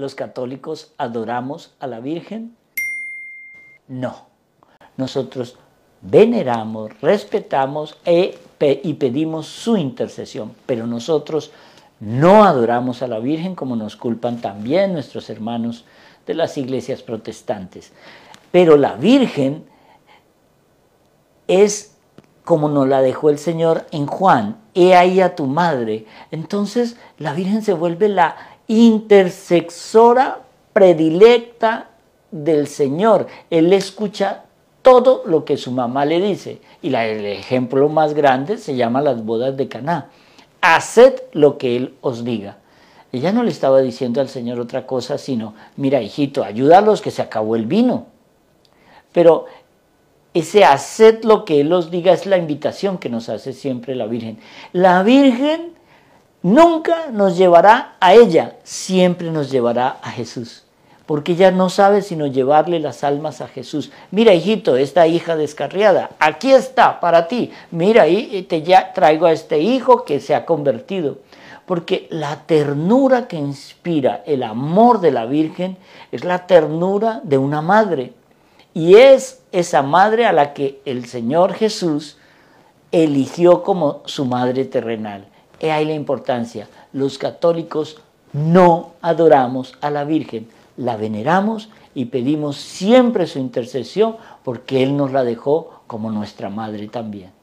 los católicos adoramos a la Virgen? No. Nosotros veneramos, respetamos e y pedimos su intercesión, pero nosotros no adoramos a la Virgen como nos culpan también nuestros hermanos de las iglesias protestantes. Pero la Virgen es como nos la dejó el Señor en Juan, he ahí a tu madre. Entonces la Virgen se vuelve la intersexora predilecta del Señor. Él escucha todo lo que su mamá le dice. Y el ejemplo más grande se llama las bodas de Caná. Haced lo que Él os diga. Ella no le estaba diciendo al Señor otra cosa, sino, mira hijito, ayúdalos que se acabó el vino. Pero ese haced lo que Él os diga es la invitación que nos hace siempre la Virgen. La Virgen nunca nos llevará a ella, siempre nos llevará a Jesús. Porque ella no sabe sino llevarle las almas a Jesús. Mira, hijito, esta hija descarriada, aquí está para ti. Mira, ahí eh, te ya traigo a este hijo que se ha convertido. Porque la ternura que inspira el amor de la Virgen es la ternura de una madre. Y es esa madre a la que el Señor Jesús eligió como su madre terrenal. He ahí la importancia. Los católicos no adoramos a la Virgen, la veneramos y pedimos siempre su intercesión porque Él nos la dejó como nuestra madre también.